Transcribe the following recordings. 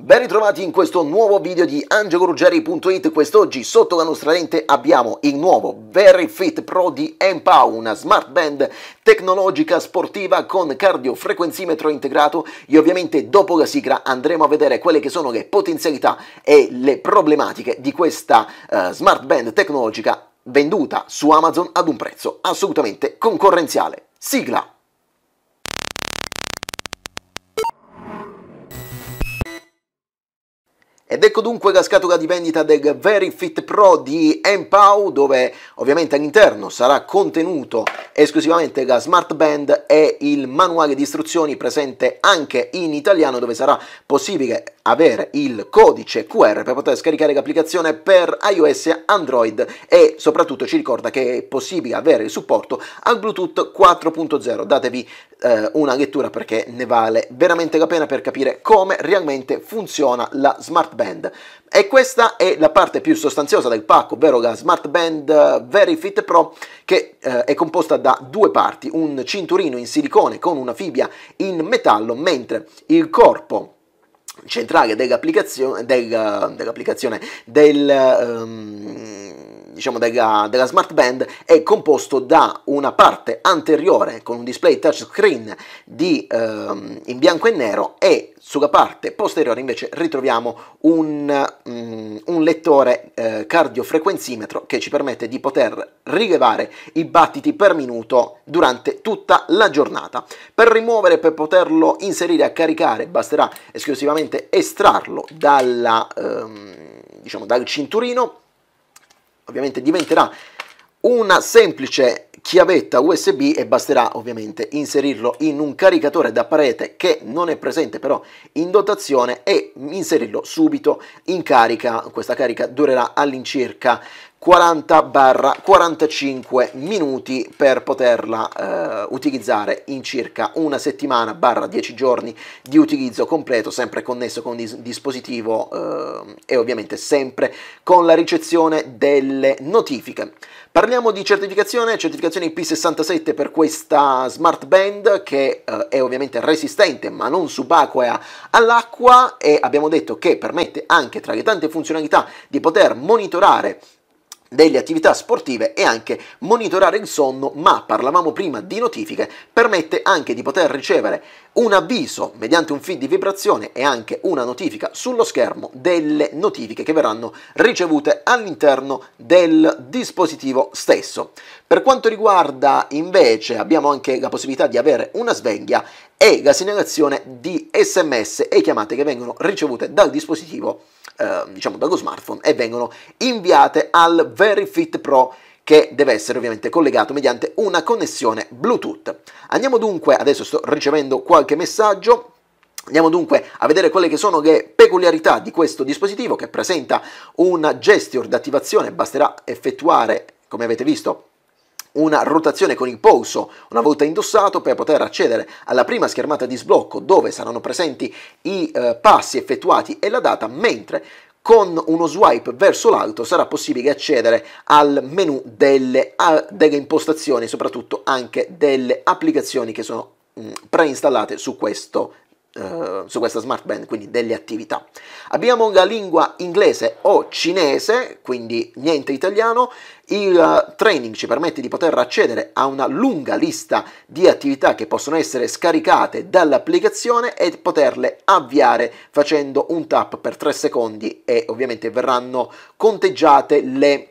Ben ritrovati in questo nuovo video di angeloruggeri.it Quest'oggi sotto la nostra lente abbiamo il nuovo Very Fit Pro di Empow, una smart band tecnologica sportiva con cardiofrequenzimetro integrato e ovviamente dopo la sigla andremo a vedere quelle che sono le potenzialità e le problematiche di questa uh, smart band tecnologica venduta su Amazon ad un prezzo assolutamente concorrenziale. Sigla! Ed ecco dunque la scatola di vendita del VeriFit Pro di Empow, dove ovviamente all'interno sarà contenuto esclusivamente la smart band e il manuale di istruzioni presente anche in italiano, dove sarà possibile avere il codice QR per poter scaricare l'applicazione per iOS, Android e soprattutto ci ricorda che è possibile avere il supporto al Bluetooth 4.0. Datevi eh, una lettura perché ne vale veramente la pena per capire come realmente funziona la smart band Band. E questa è la parte più sostanziosa del pacco, ovvero la Smart Band eh, Verifit Pro, che eh, è composta da due parti, un cinturino in silicone con una fibbia in metallo, mentre il corpo centrale dell'applicazione, del, dell'applicazione del, um, diciamo della, della smart band è composto da una parte anteriore con un display touchscreen di, ehm, in bianco e nero e sulla parte posteriore invece ritroviamo un, um, un lettore eh, cardiofrequenzimetro che ci permette di poter rilevare i battiti per minuto durante tutta la giornata. Per rimuovere, per poterlo inserire a caricare, basterà esclusivamente estrarlo dalla, ehm, diciamo, dal cinturino ovviamente diventerà una semplice chiavetta USB e basterà ovviamente inserirlo in un caricatore da parete che non è presente però in dotazione e inserirlo subito in carica. Questa carica durerà all'incirca 40-45 minuti per poterla eh, utilizzare in circa una settimana barra 10 giorni di utilizzo completo sempre connesso con il dispositivo eh, e ovviamente sempre con la ricezione delle notifiche. Parliamo di certificazione, certificazione IP67 per questa smart band che eh, è ovviamente resistente ma non subacquea all'acqua e abbiamo detto che permette anche tra le tante funzionalità di poter monitorare delle attività sportive e anche monitorare il sonno, ma parlavamo prima di notifiche, permette anche di poter ricevere un avviso mediante un feed di vibrazione e anche una notifica sullo schermo delle notifiche che verranno ricevute all'interno del dispositivo stesso. Per quanto riguarda invece abbiamo anche la possibilità di avere una sveglia e la segnalazione di sms e chiamate che vengono ricevute dal dispositivo Ehm, diciamo dallo smartphone e vengono inviate al Verifit Pro che deve essere ovviamente collegato mediante una connessione Bluetooth. Andiamo dunque, adesso sto ricevendo qualche messaggio, Andiamo dunque a vedere quelle che sono le peculiarità di questo dispositivo che presenta una gesture d'attivazione, basterà effettuare, come avete visto, una rotazione con il polso una volta indossato per poter accedere alla prima schermata di sblocco dove saranno presenti i eh, passi effettuati e la data, mentre con uno swipe verso l'alto sarà possibile accedere al menu delle, delle impostazioni, soprattutto anche delle applicazioni che sono mm, preinstallate su questo eh, su questa smart band, quindi delle attività. Abbiamo la lingua inglese o cinese, quindi niente italiano. Il eh, training ci permette di poter accedere a una lunga lista di attività che possono essere scaricate dall'applicazione e poterle avviare facendo un tap per 3 secondi e ovviamente verranno conteggiate le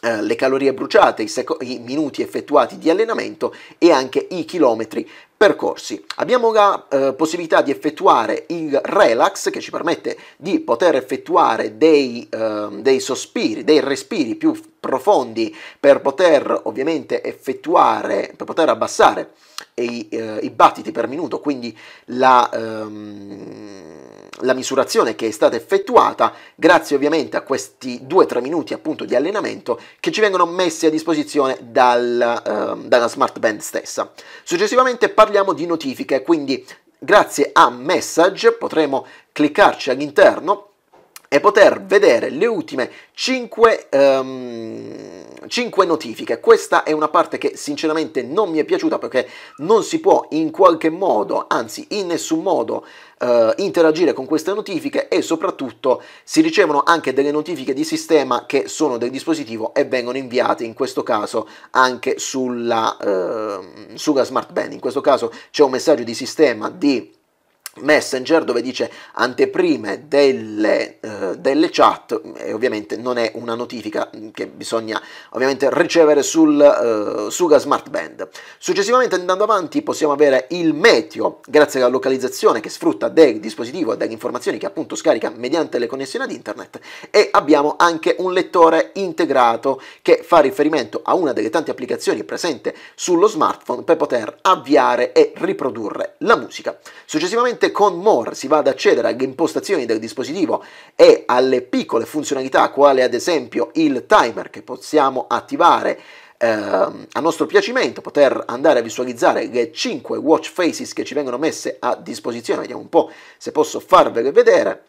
eh, le calorie bruciate, i, i minuti effettuati di allenamento e anche i chilometri percorsi. Abbiamo la eh, possibilità di effettuare il relax che ci permette di poter effettuare dei, eh, dei, sospiri, dei respiri più profondi per poter ovviamente effettuare, per poter abbassare i, eh, i battiti per minuto, quindi la... Ehm, la misurazione che è stata effettuata grazie ovviamente a questi 2-3 minuti appunto di allenamento che ci vengono messi a disposizione dal, eh, dalla smart band stessa. Successivamente parliamo di notifiche, quindi grazie a message potremo cliccarci all'interno e poter vedere le ultime 5, um, 5, notifiche. Questa è una parte che sinceramente non mi è piaciuta perché non si può in qualche modo, anzi in nessun modo, uh, interagire con queste notifiche e soprattutto si ricevono anche delle notifiche di sistema che sono del dispositivo e vengono inviate in questo caso anche sulla, uh, sulla smart band. In questo caso c'è un messaggio di sistema di Messenger dove dice anteprime delle, eh, delle, chat e ovviamente non è una notifica che bisogna ovviamente ricevere sul eh, Suga Smart Band. Successivamente andando avanti possiamo avere il meteo grazie alla localizzazione che sfrutta del dispositivo e delle informazioni che appunto scarica mediante le connessioni ad internet e abbiamo anche un lettore integrato che fa riferimento a una delle tante applicazioni presente sullo smartphone per poter avviare e riprodurre la musica. Successivamente Mentre con More si va ad accedere alle impostazioni del dispositivo e alle piccole funzionalità, quale ad esempio il timer che possiamo attivare eh, a nostro piacimento, poter andare a visualizzare le 5 watch faces che ci vengono messe a disposizione. Vediamo un po' se posso farvele vedere.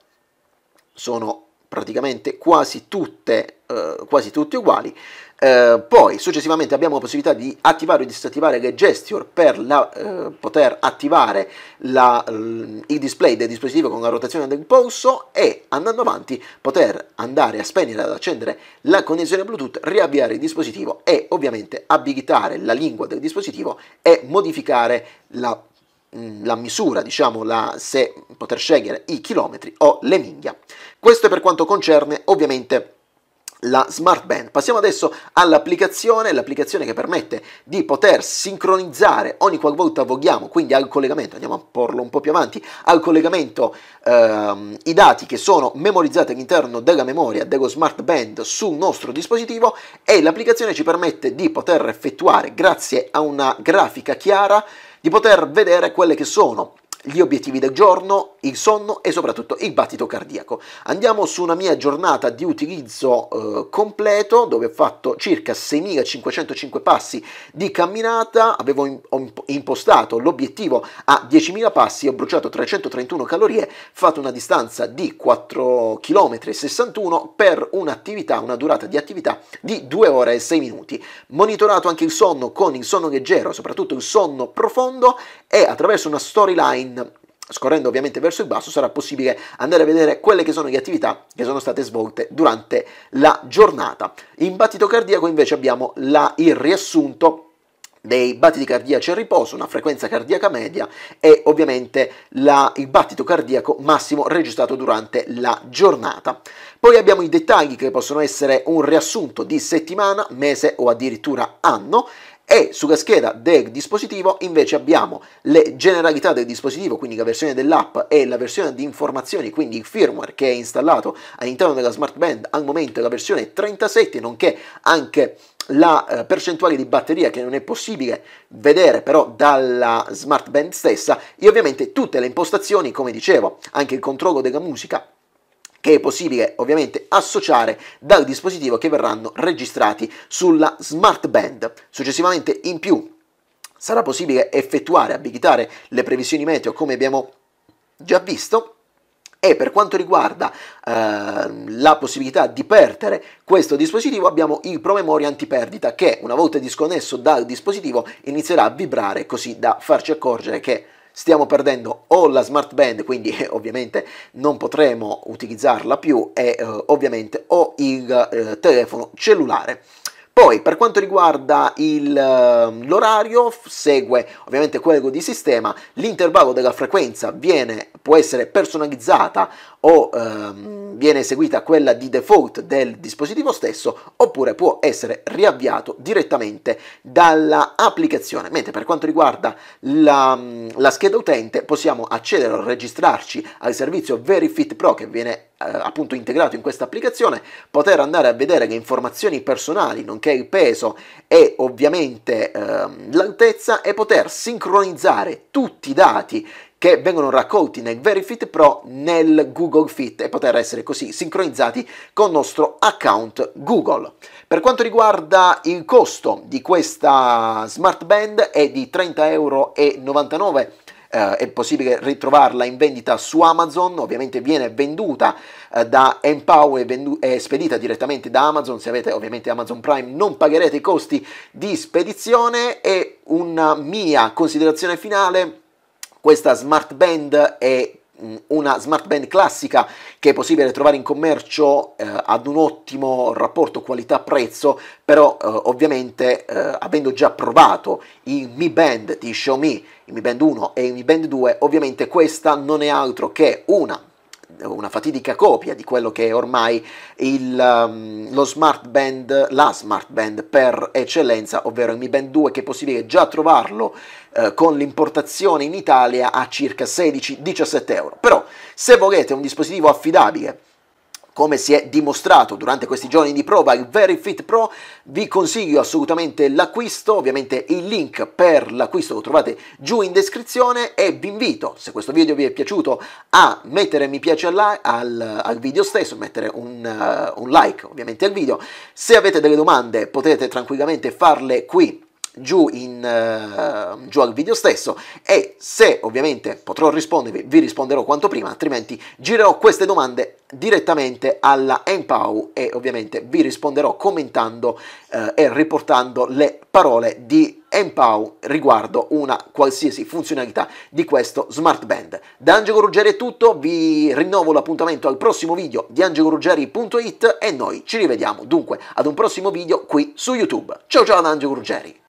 Sono praticamente quasi tutte eh, quasi tutti uguali. Eh, poi successivamente abbiamo la possibilità di attivare o disattivare le gesture per la, eh, poter attivare la, il display del dispositivo con la rotazione del polso e andando avanti poter andare a spegnere ad accendere la connessione Bluetooth, riavviare il dispositivo e ovviamente abilitare la lingua del dispositivo e modificare la mm, la misura, diciamo, la, se poter scegliere i chilometri o le miglia. Questo è per quanto concerne ovviamente la Smart Band. Passiamo adesso all'applicazione, l'applicazione che permette di poter sincronizzare ogni qualvolta voghiamo, quindi al collegamento, andiamo a porlo un po' più avanti, al collegamento ehm, i dati che sono memorizzati all'interno della memoria dello Smart Band sul nostro dispositivo e l'applicazione ci permette di poter effettuare, grazie a una grafica chiara, di poter vedere quelle che sono gli obiettivi del giorno, il sonno e soprattutto il battito cardiaco. Andiamo su una mia giornata di utilizzo eh, completo dove ho fatto circa 6.505 passi di camminata, avevo impostato l'obiettivo a 10.000 passi, ho bruciato 331 calorie, fatto una distanza di 4 km 61 per un'attività, una durata di attività di 2 ore e 6 minuti. Monitorato anche il sonno con il sonno leggero, soprattutto il sonno profondo e attraverso una storyline scorrendo ovviamente verso il basso sarà possibile andare a vedere quelle che sono le attività che sono state svolte durante la giornata. In battito cardiaco invece abbiamo la, il riassunto dei battiti cardiaci a riposo, una frequenza cardiaca media e ovviamente la, il battito cardiaco massimo registrato durante la giornata. Poi abbiamo i dettagli che possono essere un riassunto di settimana, mese o addirittura anno e sulla scheda del dispositivo invece abbiamo le generalità del dispositivo, quindi la versione dell'app e la versione di informazioni, quindi il firmware che è installato all'interno della smart band al momento è la versione 37, nonché anche la eh, percentuale di batteria che non è possibile vedere però dalla smart band stessa e ovviamente tutte le impostazioni, come dicevo, anche il controllo della musica che è possibile ovviamente associare dal dispositivo che verranno registrati sulla smart band. Successivamente in più sarà possibile effettuare, abilitare le previsioni meteo come abbiamo già visto e per quanto riguarda eh, la possibilità di perdere questo dispositivo abbiamo il promemoria antiperdita che una volta disconnesso dal dispositivo inizierà a vibrare così da farci accorgere che stiamo perdendo o la smart band, quindi eh, ovviamente non potremo utilizzarla più e eh, ovviamente o il eh, telefono cellulare. Poi per quanto riguarda il, ehm, l'orario segue ovviamente quello di sistema, l'intervallo della frequenza viene, può essere personalizzata o ehm, viene eseguita quella di default del dispositivo stesso oppure può essere riavviato direttamente dall'applicazione, mentre per quanto riguarda la, la scheda utente possiamo accedere o registrarci al servizio VeriFit Pro che viene eh, appunto integrato in questa applicazione, poter andare a vedere le informazioni personali, nonché il peso e ovviamente ehm, l'altezza e poter sincronizzare tutti i dati che vengono raccolti nel Verifit Pro nel Google Fit e poter essere così sincronizzati con il nostro account Google. Per quanto riguarda il costo di questa smart band è di 30,99 euro eh, è possibile ritrovarla in vendita su Amazon, ovviamente viene venduta eh, da Empower, è spedita direttamente da Amazon, se avete ovviamente Amazon Prime non pagherete i costi di spedizione e una mia considerazione finale questa smart band è Mm, una smart band classica che è possibile trovare in commercio eh, ad un ottimo rapporto qualità-prezzo, però eh, ovviamente eh, avendo già provato i Mi Band di Xiaomi, i Mi Band 1 e i Mi Band 2, ovviamente questa non è altro che una una fatidica copia di quello che è ormai il, um, lo smart band, la smart band per eccellenza, ovvero il Mi Band 2, che è possibile già trovarlo eh, con l'importazione in Italia a circa 16-17 euro. Però se volete un dispositivo affidabile, come si è dimostrato durante questi giorni di prova il VeriFit Pro, vi consiglio assolutamente l'acquisto, ovviamente il link per l'acquisto lo trovate giù in descrizione e vi invito, se questo video vi è piaciuto, a mettere mi piace al, al, al video stesso, mettere un, uh, un like ovviamente al video. Se avete delle domande potete tranquillamente farle qui Giù, in, uh, giù, al video stesso e se ovviamente potrò rispondervi vi risponderò quanto prima altrimenti girerò queste domande direttamente alla Empow e ovviamente vi risponderò commentando uh, e riportando le parole di Empow riguardo una qualsiasi funzionalità di questo smart band. Da Angelo Ruggeri è tutto, vi rinnovo l'appuntamento al prossimo video di angeloruggeri.it e noi ci rivediamo dunque ad un prossimo video qui su YouTube. Ciao ciao da Angelo Ruggeri!